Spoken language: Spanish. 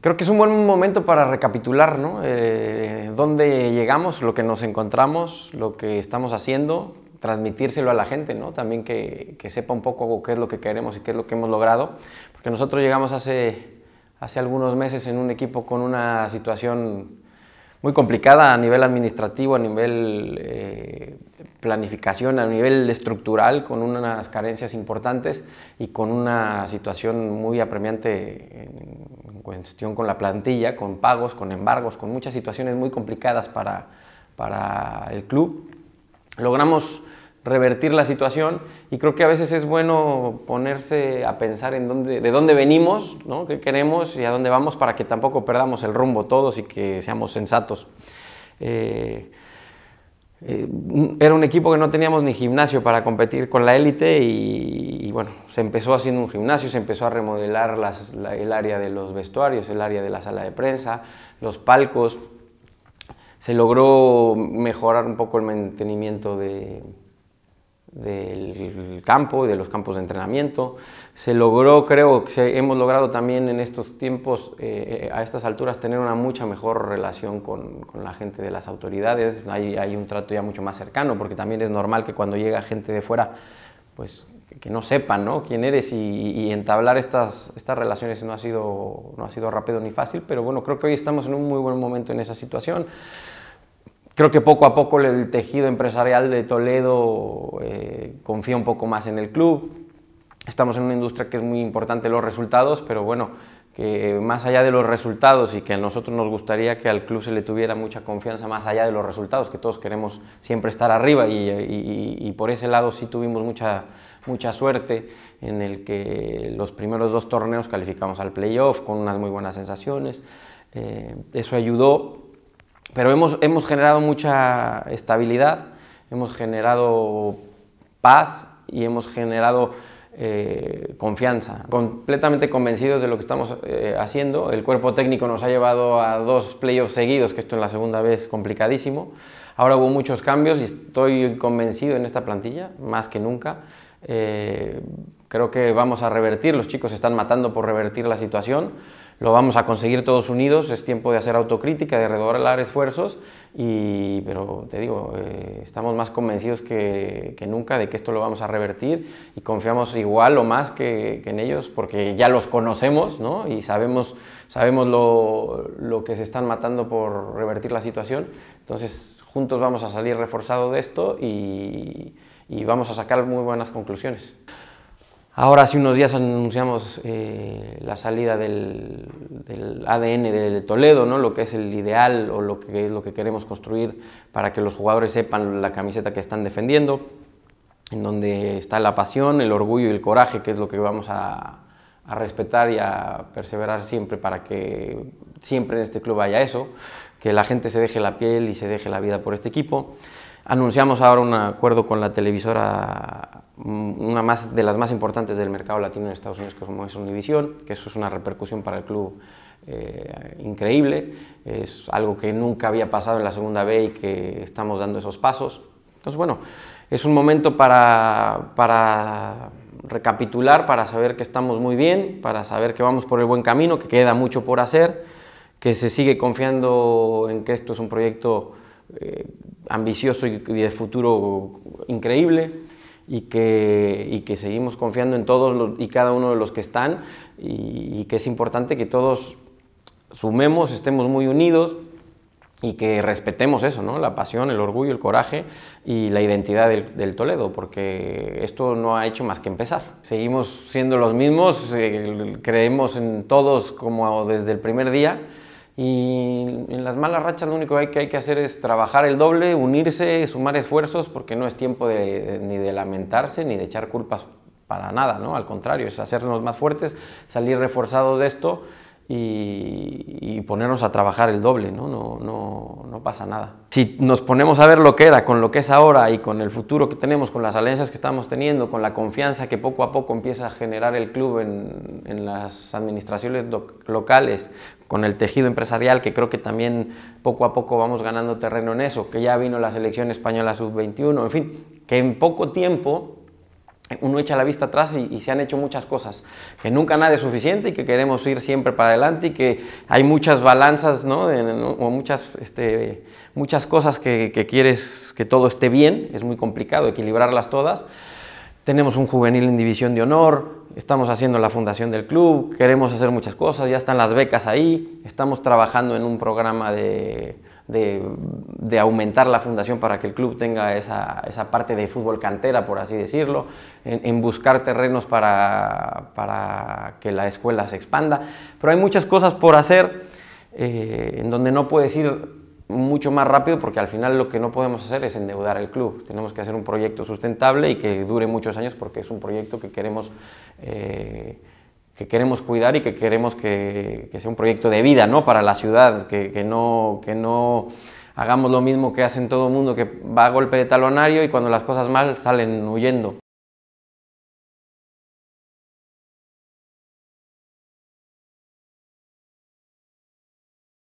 Creo que es un buen momento para recapitular ¿no? Eh, dónde llegamos, lo que nos encontramos, lo que estamos haciendo, transmitírselo a la gente, ¿no? también que, sepa un poco qué es lo que queremos y qué es lo que hemos logrado, porque nosotros llegamos hace, hace algunos meses en un equipo con una situación muy complicada a nivel administrativo, a nivel eh, planificación, a nivel estructural, con unas carencias importantes y con una situación muy apremiante. En, cuestión con la plantilla, con pagos, con embargos, con muchas situaciones muy complicadas para, para el club. Logramos revertir la situación y creo que a veces es bueno ponerse a pensar en dónde, de dónde venimos, ¿no? qué queremos y a dónde vamos para que tampoco perdamos el rumbo todos y que seamos sensatos. Eh, eh, era un equipo que no teníamos ni gimnasio para competir con la élite y, bueno, se empezó haciendo un gimnasio, se empezó a remodelar el área de los vestuarios, el área de la sala de prensa, los palcos, se logró mejorar un poco el mantenimiento de, del campo y de los campos de entrenamiento. Se logró, creo que hemos logrado también en estos tiempos, eh, eh, a estas alturas, tener una mucha mejor relación con, la gente de las autoridades. Hay, hay, un trato ya mucho más cercano, porque también es normal que cuando llega gente de fuera, pues que no sepan ¿no? quién eres y, y entablar estas, estas relaciones no ha, sido, no ha sido rápido ni fácil, pero bueno, creo que hoy estamos en un muy buen momento en esa situación. Creo que poco a poco el tejido empresarial de Toledo eh, confía un poco más en el club. Estamos en una industria que es muy importante los resultados, pero bueno, que más allá de los resultados y que a nosotros nos gustaría que al club se le tuviera mucha confianza más allá de los resultados, que todos queremos siempre estar arriba y, por ese lado sí tuvimos mucha, mucha suerte en el que los primeros dos torneos calificamos al playoff con unas muy buenas sensaciones. Eh, eso ayudó pero hemos, generado mucha estabilidad, hemos generado paz y hemos generado eh, confianza. Completamente convencidos de lo que estamos eh, haciendo. El cuerpo técnico nos ha llevado a dos playoffs seguidos, que esto en la segunda vez complicadísimo. Ahora hubo muchos cambios y estoy convencido en esta plantilla, más que nunca. Eh, creo que vamos a revertir, los chicos se están matando por revertir la situación, lo vamos a conseguir todos unidos, es tiempo de hacer autocrítica, de redoblar esfuerzos, y, pero te digo, eh, estamos más convencidos que, nunca de que esto lo vamos a revertir y confiamos igual o más que, en ellos porque ya los conocemos ¿no? y sabemos, sabemos lo, lo que se están matando por revertir la situación, entonces juntos vamos a salir reforzados de esto y y vamos a sacar muy buenas conclusiones. Ahora hace unos días anunciamos eh, la salida del, ADN del Toledo, ¿no? lo que es el ideal o lo que es lo que queremos construir para que los jugadores sepan la camiseta que están defendiendo, en donde está la pasión, el orgullo y el coraje, que es lo que vamos a respetar y a perseverar siempre para que siempre en este club haya eso, que la gente se deje la piel y se deje la vida por este equipo. Anunciamos ahora un acuerdo con la televisora, mm, una más, de las más importantes del mercado latino en Estados Unidos, que es Univision, que eso es una repercusión para el club eh, increíble, es algo que nunca había pasado en la segunda B y que estamos dando esos pasos. Entonces, bueno, es un momento para, para recapitular, para saber que estamos muy bien, para saber que vamos por el buen camino, que queda mucho por hacer, que se sigue confiando en que esto es un proyecto eh, ambicioso y de futuro increíble y que, seguimos confiando en todos y cada uno de los que están y, que es importante que todos sumemos, estemos muy unidos y que respetemos eso, ¿no? la pasión, el orgullo, el coraje y la identidad del, Toledo, porque esto no ha hecho más que empezar. Seguimos siendo los mismos, eh, creemos en todos como desde el primer día y en las malas rachas lo único que hay, que hacer es trabajar el doble, unirse, sumar esfuerzos, porque no es tiempo de, ni de lamentarse ni de echar culpas para nada, ¿no? Al contrario, es hacernos más fuertes, salir reforzados de esto y, ponernos a trabajar el doble, ¿no? No, ¿no? no pasa nada. Si nos ponemos a ver lo que era con lo que es ahora y con el futuro que tenemos, con las alianzas que estamos teniendo, con la confianza que poco a poco empieza a generar el club en, en las administraciones locales, con el tejido empresarial, que creo que también poco a poco vamos ganando terreno en eso, que ya vino la selección española sub-21, en fin, que en poco tiempo uno echa la vista atrás y, se han hecho muchas cosas, que nunca nada es suficiente y que queremos ir siempre para adelante y que hay muchas balanzas, ¿no? o muchas, este, muchas cosas que, que, quieres que todo esté bien, es muy complicado equilibrarlas todas. Tenemos un juvenil en división de honor, estamos haciendo la fundación del club, queremos hacer muchas cosas, ya están las becas ahí, estamos trabajando en un programa de de, de, aumentar la fundación para que el club tenga esa, esa parte de fútbol cantera, por así decirlo, en, buscar terrenos para, para, que la escuela se expanda. Pero hay muchas cosas por hacer eh, en donde no puedes ir mucho más rápido porque al final lo que no podemos hacer es endeudar al club. Tenemos que hacer un proyecto sustentable y que dure muchos años porque es un proyecto que queremos... Eh, que queremos cuidar y que queremos que, sea un proyecto de vida ¿no? para la ciudad, que, no, que no hagamos lo mismo que hacen todo el mundo, que va a golpe de talonario y cuando las cosas mal salen huyendo.